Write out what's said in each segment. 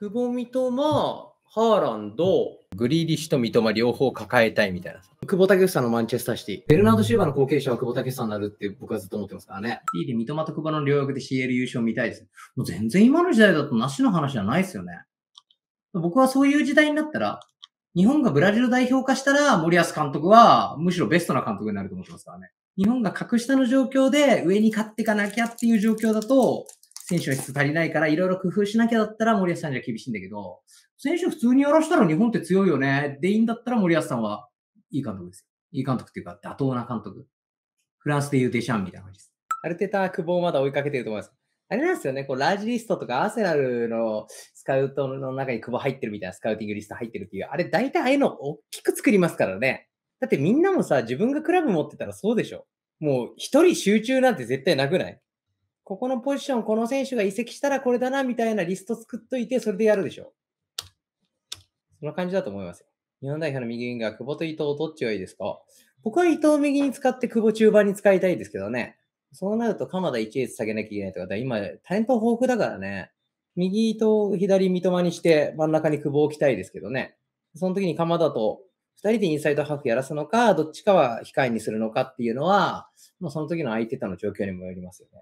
久保、三笘、ハーランド、グリーリッシュと三笘両方抱えたいみたいな。久保さんのマンチェスターシティ。ベルナード・シューバーの後継者は久保さんになるって僕はずっと思ってますからね。いいで三笘と久保の両役で CL 優勝見たいです。もう全然今の時代だとなしの話じゃないですよね。僕はそういう時代になったら、日本がブラジル代表化したら森保監督はむしろベストな監督になると思ってますからね。日本が格下の状況で上に勝っていかなきゃっていう状況だと、選手の質足りないから、いろいろ工夫しなきゃだったら森保さんじゃ厳しいんだけど、選手普通にやらしたら日本って強いよね。でいいんだったら森保さんはいい監督ですよ。いい監督っていうか、妥当な監督。フランスでいうデシャンみたいな感じです。アルテタ、久保をまだ追いかけてると思います。あれなんですよね、こうラージリストとかアーセナルのスカウトの中に久保入ってるみたいなスカウティングリスト入ってるっていう、あれ大体ああいうの大きく作りますからね。だってみんなもさ、自分がクラブ持ってたらそうでしょ。もう一人集中なんて絶対なくないここのポジション、この選手が移籍したらこれだなみたいなリスト作っといて、それでやるでしょ。そんな感じだと思いますよ。日本代表の右が久保と伊藤、どっちがいいですか僕は伊藤右に使って久保中盤に使いたいですけどね。そうなると鎌田1列下げなきゃいけないとか、だ今、タレント豊富だからね。右と左三笘にして真ん中に久保を置きたいですけどね。その時に鎌田と2人でインサイドハーフやらすのか、どっちかは控えにするのかっていうのは、まあ、その時の相手との状況にもよりますよね。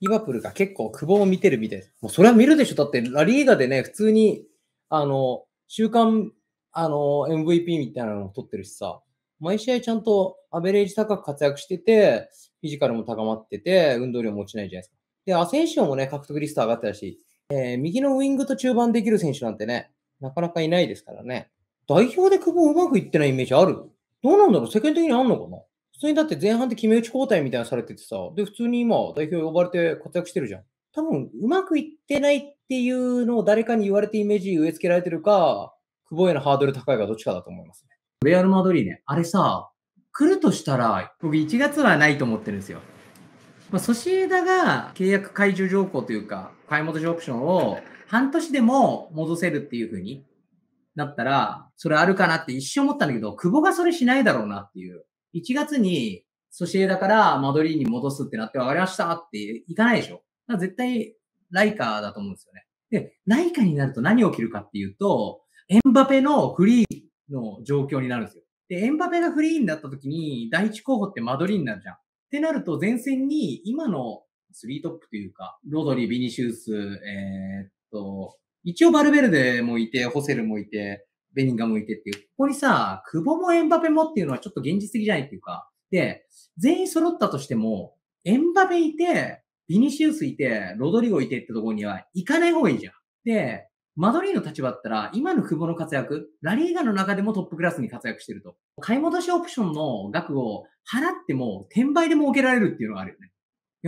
リバプルが結構久保を見てるみたいです。もうそれは見るでしょ。だってラリーガでね、普通に、あの、週間、あの、MVP みたいなのを取ってるしさ、毎試合ちゃんとアベレージ高く活躍してて、フィジカルも高まってて、運動量も落ちないじゃないですか。で、アセンシオもね、獲得リスト上がってたし、えー、右のウィングと中盤できる選手なんてね、なかなかいないですからね。代表で久保うまくいってないイメージあるどうなんだろう世間的にあんのかな普通にだって前半で決め打ち交代みたいなされててさ、で、普通に今、代表呼ばれて活躍してるじゃん。多分、うまくいってないっていうのを誰かに言われてイメージ植え付けられてるか、久保へのハードル高いがどっちかだと思いますね。レアル・マドリーね、あれさ、来るとしたら、僕1月はないと思ってるんですよ。まあ、ソシエダが契約解除条項というか、買い戻しオプションを半年でも戻せるっていうふうになったら、それあるかなって一瞬思ったんだけど、久保がそれしないだろうなっていう。1月にソシエダからマドリーに戻すってなって分かりましたって行かないでしょ。絶対ライカーだと思うんですよね。で、ライカーになると何起きるかっていうと、エンバペのフリーの状況になるんですよ。で、エンバペがフリーになった時に、第一候補ってマドリーになるじゃん。ってなると、前線に今のスリートップというか、ロドリー、ビニシウス、えー、っと、一応バルベルデもいて、ホセルもいて、ベリンガムいてっていう、ここにさ、久保もエンバペもっていうのはちょっと現実的じゃないっていうか、で、全員揃ったとしても、エンバペいて、ビニシウスいて、ロドリゴいてってところには行かない方がいいじゃん。で、マドリーの立場だったら、今の久保の活躍、ラリーガの中でもトップクラスに活躍してると。買い戻しオプションの額を払っても、転売でも受けられるっていうのがあるよ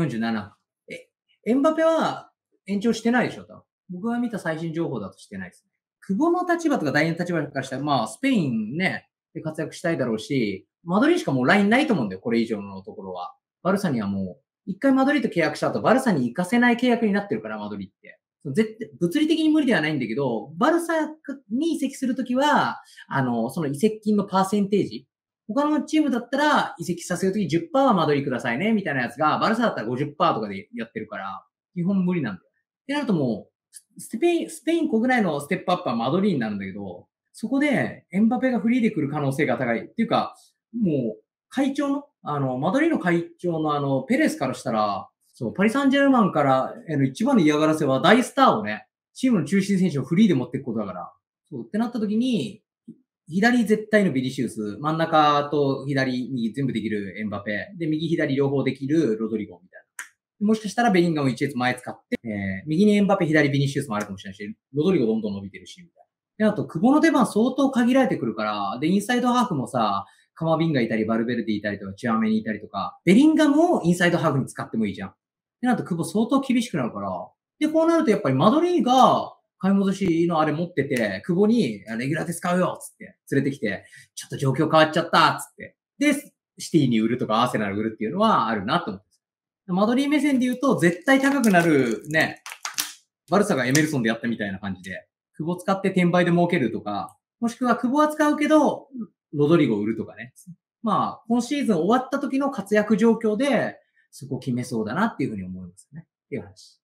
ね。47。え、エンバペは延長してないでしょ、多分。僕が見た最新情報だとしてないです久保の立場とか第二の立場からしたら、まあ、スペインね、で活躍したいだろうし、マドリーしかもうラインないと思うんだよ、これ以上のところは。バルサにはもう、一回マドリーと契約した後、バルサに行かせない契約になってるから、マドリーって。絶対、物理的に無理ではないんだけど、バルサに移籍するときは、あの、その移籍金のパーセンテージ。他のチームだったら、移籍させるとき10%はマドリーくださいね、みたいなやつが、バルサだったら50%とかでやってるから、基本無理なんだよ。ってなるともう、スペイン、スペイン国内のステップアップはマドリーンなんだけど、そこでエンバペがフリーで来る可能性が高い。っていうか、もう、会長の、あの、マドリーンの会長のあの、ペレスからしたら、そう、パリ・サンジェルマンからの一番の嫌がらせは大スターをね、チームの中心選手をフリーで持っていくことだから。そう、ってなった時に、左絶対のビリシウス、真ん中と左、右全部できるエンバペ、で、右左両方できるロドリゴみたいな。もしかしたらベリンガム1列前使って、えー、右にエンバペ、左ビニシウスもあるかもしれないし、ロドリゴどんどん伸びてるし、みたいな。で、あと、久保の出番相当限られてくるから、で、インサイドハーフもさ、カマビンガいたり、バルベルディいたりとか、チアメにいたりとか、ベリンガムをインサイドハーフに使ってもいいじゃん。で、あと、久保相当厳しくなるから、で、こうなるとやっぱりマドリーが、買い戻しのあれ持ってて、久保に、レギュラーで使うよつって、連れてきて、ちょっと状況変わっちゃったつって。で、シティに売るとかアーセナル売るっていうのはあるなと思って。マドリー目線で言うと、絶対高くなるね、バルサがエメルソンでやったみたいな感じで、久保使って転売で儲けるとか、もしくは久保は使うけど、ロドリゴ売るとかね。まあ、今シーズン終わった時の活躍状況で、そこ決めそうだなっていうふうに思いますね。っていう話。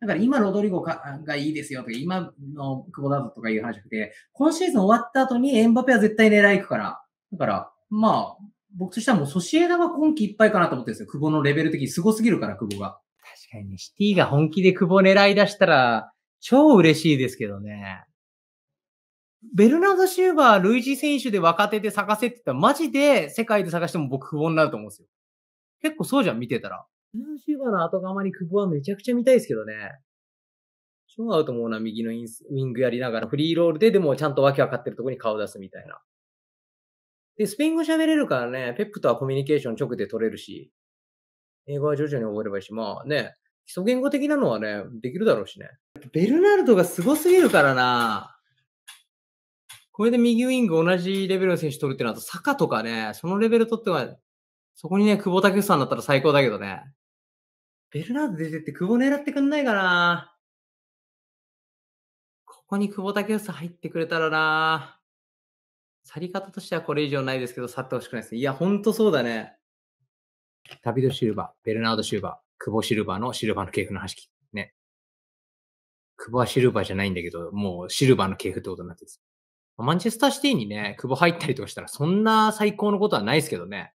だから今ロドリゴがいいですよとか、今の久保だぞとかいう話で、今シーズン終わった後にエンバペは絶対狙い行くから。だから、まあ、僕としてはもうソシエダは今季いっぱいかなと思ってるんですよ。久保のレベル的に凄すすぎるから、久保が。確かにね、シティが本気で久保狙い出したら、超嬉しいですけどね。ベルナード・シューバー、類似選手で若手で探せって言ったら、マジで世界で探しても僕久保になると思うんですよ。結構そうじゃん、見てたら。ベルナード・シューバーの後釜に久保はめちゃくちゃ見たいですけどね。超合うと思うな、右のインスウィングやりながら、フリーロールで、でもちゃんと訳分かってるとこに顔出すみたいな。で、スペイン語喋れるからね、ペップとはコミュニケーション直で取れるし、英語は徐々に覚えればいいし、まあね、基礎言語的なのはね、できるだろうしね。ベルナルドがすすぎるからな。これで右ウィング同じレベルの選手取るってなると、サカとかね、そのレベル取っては、そこにね、久保建英さんだったら最高だけどね。ベルナルド出てって久保狙ってくんないかな。ここに久保建英入ってくれたらな。去り方としてはこれ以上ないですけど、去ってほしくないですね。いや、ほんとそうだね。旅ビド・シルバー、ベルナード・シルバー、久保・シルバーのシルバーの系譜の話聞ね。久保はシルバーじゃないんだけど、もうシルバーの系譜ってことになってるマンチェスターシティにね、久保入ったりとかしたら、そんな最高のことはないですけどね。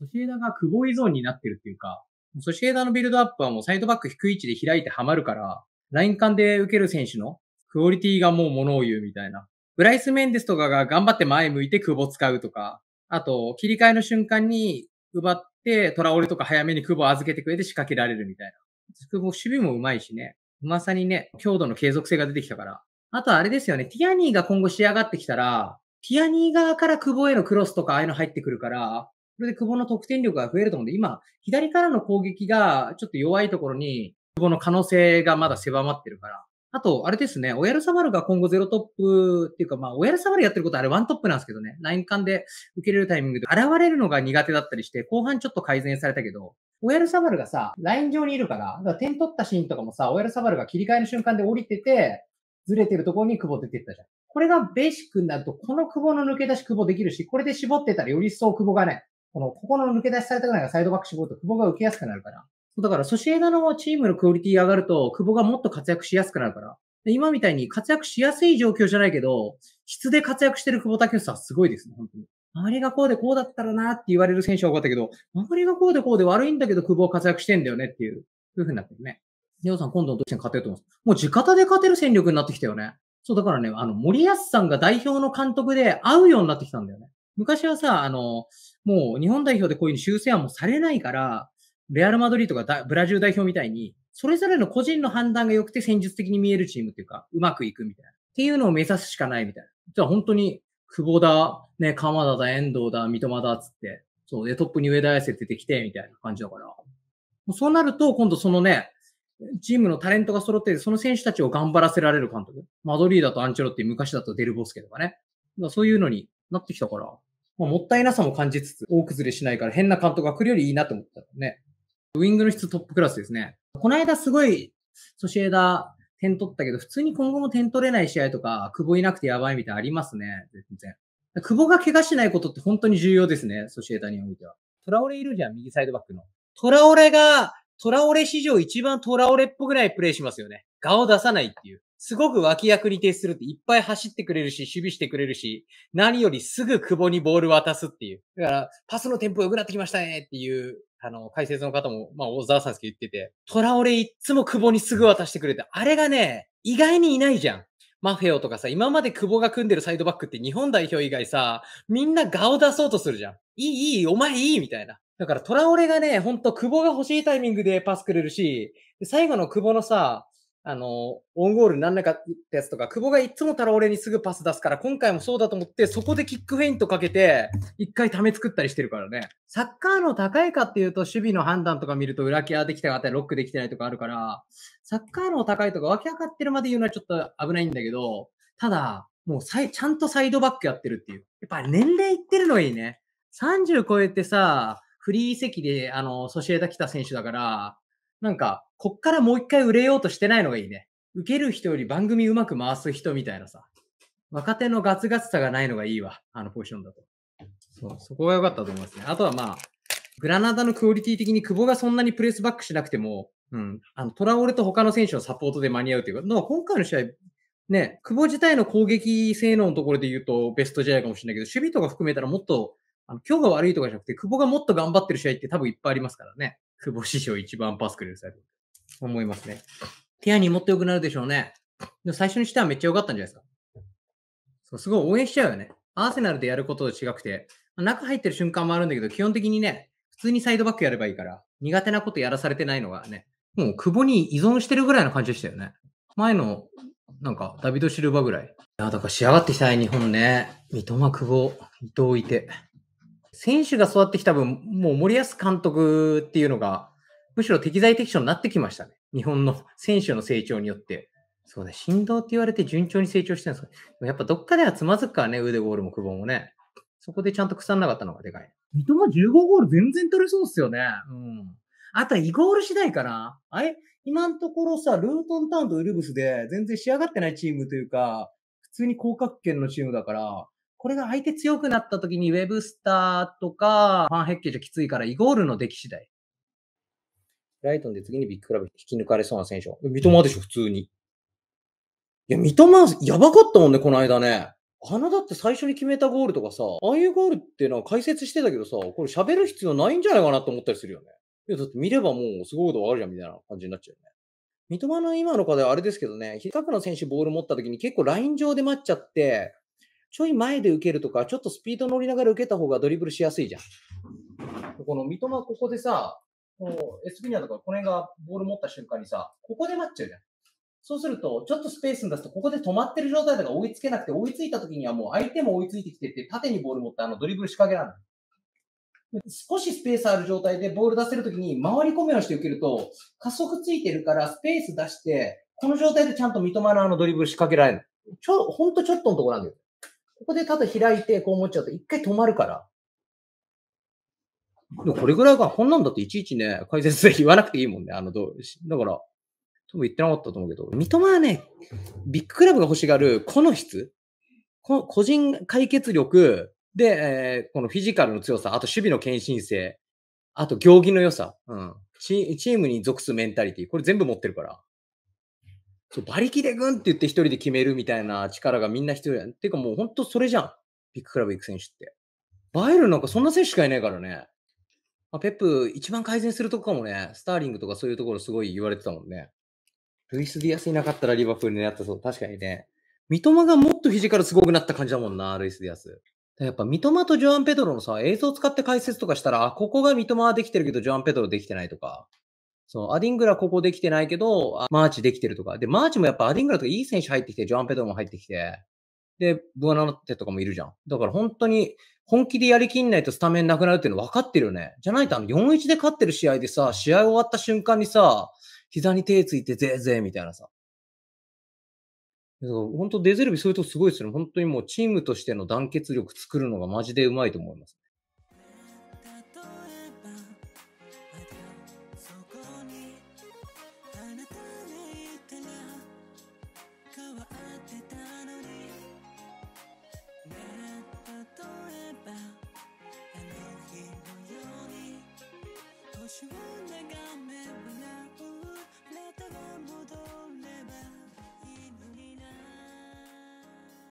ソシエダが久保依存になってるっていうか、ソシエダのビルドアップはもうサイドバック低い位置で開いてはまるから、ライン間で受ける選手のクオリティがもう物を言うみたいな。ブライス・メンデスとかが頑張って前向いて久保使うとか、あと、切り替えの瞬間に奪って、トラオレとか早めに久保預けてくれて仕掛けられるみたいな。久保守備もうまいしね。まさにね、強度の継続性が出てきたから。あとあれですよね、ティアニーが今後仕上がってきたら、ティアニー側から久保へのクロスとかああいうの入ってくるから、それで久保の得点力が増えると思うんで、今、左からの攻撃がちょっと弱いところに、久保の可能性がまだ狭まってるから、あと、あれですね、オヤルサバルが今後ゼロトップっていうか、まあ、オヤルサバルやってることあれワントップなんですけどね、ライン間で受けれるタイミングで現れるのが苦手だったりして、後半ちょっと改善されたけど、オヤルサバルがさ、ライン上にいるから、だから点取ったシーンとかもさ、オヤルサバルが切り替えの瞬間で降りてて、ずれてるところに久保出てったじゃん。これがベーシックになると、この久保の抜け出し久保できるし、これで絞ってたらより一層久保がね、この、ここの抜け出しされたくないがサイドバック絞ると久保が受けやすくなるから、だから、ソシエダのチームのクオリティ上がると、久保がもっと活躍しやすくなるから。今みたいに活躍しやすい状況じゃないけど、質で活躍してる久保建英はすごいですね、本当に。周りがこうでこうだったらなって言われる選手は多かったけど、周りがこうでこうで悪いんだけど、久保は活躍してんだよねっていう、そういう風になってるね。りょさん、今度のドイ勝てると思います。もう直方で勝てる戦力になってきたよね。そう、だからね、あの、森保さんが代表の監督で会うようになってきたんだよね。昔はさ、あの、もう日本代表でこういう修正案もされないから、レアル・マドリードがブラジル代表みたいに、それぞれの個人の判断が良くて戦術的に見えるチームっていうか、うまくいくみたいな。っていうのを目指すしかないみたいな。じゃあ本当に、久保だ、ね、鎌田だ、遠藤だ、三笘だ、つって。そうで、トップに上田綺世出てきて、みたいな感じだから。そうなると、今度そのね、チームのタレントが揃ってその選手たちを頑張らせられる監督。マドリーだとアンチェロって、昔だとデルボスケとかね。だかそういうのになってきたから、まあ、もったいなさも感じつつ、大崩れしないから変な監督が来るよりいいなと思ったね。ウイングの質トップクラスですね。この間すごい、ソシエダ点取ったけど、普通に今後も点取れない試合とか、久保いなくてやばいみたいなありますね。全然。久保が怪我しないことって本当に重要ですね。ソシエダにおいては。トラオレいるじゃん、右サイドバックの。トラオレが、トラオレ史上一番トラオレっぽくないプレイしますよね。顔を出さないっていう。すごく脇役に徹するっていっぱい走ってくれるし、守備してくれるし、何よりすぐ久保にボール渡すっていう。だから、パスのテンポ良くなってきましたねっていうあの、解説の方も、まあ、小沢さんですけど言ってて、トラオレいっつも久保にすぐ渡してくれて、あれがね、意外にいないじゃん。マフェオとかさ、今まで久保が組んでるサイドバックって日本代表以外さ、みんな顔出そうとするじゃん。いい、いい、お前いい、みたいな。だからトラオレがね、ほんと久保が欲しいタイミングでパスくれるし、最後の久保のさ、あの、オンゴールにならなかったやつとか、久保がいつもたら俺にすぐパス出すから、今回もそうだと思って、そこでキックフェイントかけて、一回ため作ったりしてるからね。サッカーの高いかっていうと、守備の判断とか見ると、裏ケアできたかったり、ロックできてないとかあるから、サッカーの高いとか、分け上がってるまで言うのはちょっと危ないんだけど、ただ、もうさい、ちゃんとサイドバックやってるっていう。やっぱ年齢いってるのいいね。30超えてさ、フリー席で、あの、ソシエダ来た選手だから、なんか、こっからもう一回売れようとしてないのがいいね。受ける人より番組うまく回す人みたいなさ。若手のガツガツさがないのがいいわ。あのポジションだと。そう、そこが良かったと思いますね。あとはまあ、グラナダのクオリティ的に久保がそんなにプレスバックしなくても、うん、あの、トラオレと他の選手のサポートで間に合うというか、の今回の試合、ね、久保自体の攻撃性能のところで言うとベスト試合かもしれないけど、守備とか含めたらもっと、あの今日が悪いとかじゃなくて、久保がもっと頑張ってる試合って多分いっぱいありますからね。久保史上一番パスくれるサイド。思いますね。ティアニーもっと良くなるでしょうね。でも最初にしてはめっちゃ良かったんじゃないですか。そう、すごい応援しちゃうよね。アーセナルでやることと違くて、ま中入ってる瞬間もあるんだけど、基本的にね、普通にサイドバックやればいいから、苦手なことやらされてないのがね、もう久保に依存してるぐらいの感じでしたよね。前の、なんか、ダビド・シルバぐらい。いや、だから仕上がってきたい、日本ね。三笘、久保、伊藤いて。選手が育ってきた分、もう森保監督っていうのが、むしろ適材適所になってきましたね。日本の選手の成長によって。そうね、振動って言われて順調に成長してるんですかでもやっぱどっかではつまずくからね、腕ゴールも久保もね。そこでちゃんと腐らなかったのがでかい。三笘15ゴール全然取れそうっすよね。うん。あとはイゴール次第かな。あれ今のところさ、ルートンタウンとウルブスで全然仕上がってないチームというか、普通に降格圏のチームだから、これが相手強くなった時にウェブスターとか、ファンヘッケじゃきついからイゴールの出来次第。ライトンで次にビッグクラブ引き抜かれそうな選手は。三笘でしょ、普通に。いや、三笘、やばかったもんね、この間ね。あのだって最初に決めたゴールとかさ、ああいうゴールっていうのは解説してたけどさ、これ喋る必要ないんじゃないかなと思ったりするよね。いや、だって見ればもうすごいことわかるじゃんみたいな感じになっちゃうよね。三笘の今の課題はあれですけどね、比較の選手ボール持った時に結構ライン上で待っちゃって、ちょい前で受けるとか、ちょっとスピード乗りながら受けた方がドリブルしやすいじゃん。この三笘ここでさ、こう、エスピニアとかこの辺がボール持った瞬間にさ、ここで待っちゃうじゃん。そうすると、ちょっとスペースに出すと、ここで止まってる状態だから追いつけなくて、追いついた時にはもう相手も追いついてきてて、縦にボール持ってあのドリブル仕掛けらんな少しスペースある状態でボール出せるときに回り込みをして受けると、加速ついてるからスペース出して、この状態でちゃんと三笘のあのドリブル仕掛けられる。ちょ、ほんとちょっとのとこなんだよ。ここでただ開いてこう思っちゃうと一回止まるから。でもこれぐらいが、こんなんだっていちいちね、解説で言わなくていいもんね。あの、どうだから、多分言ってなかったと思うけど、三笘はね、ビッグクラブが欲しがる、この質この個人解決力で、えー、このフィジカルの強さ、あと守備の献身性、あと行儀の良さ、うんチ、チームに属すメンタリティ、これ全部持ってるから。そう馬力でグンって言って一人で決めるみたいな力がみんな必要やん。ていうかもう本当それじゃん。ビッグクラブ行く選手って。バイルなんかそんな選手しかいないからね。まあ、ペップ一番改善するとこかもね。スターリングとかそういうところすごい言われてたもんね。ルイス・ディアスいなかったらリバプール狙ったそう。確かにね。三笘がもっと肘からすごくなった感じだもんな、ルイス・ディアス。やっぱ三笘とジョアン・ペドロのさ、映像を使って解説とかしたら、あ、ここが三笘はできてるけど、ジョアン・ペドロできてないとか、そのアディングラここできてないけど、マーチできてるとか。で、マーチもやっぱアディングラとかいい選手入ってきて、ジョアン・ペドロも入ってきて、で、ブアナッテとかもいるじゃん。だから本当に、本気でやりきんないとスタメンなくなるっていうの分かってるよね。じゃないとあの4-1で勝ってる試合でさ、試合終わった瞬間にさ、膝に手ついてぜーぜーみたいなさ。本当デゼルビそういうとこすごいですよね。本当にもうチームとしての団結力作るのがマジでうまいと思います。我许望。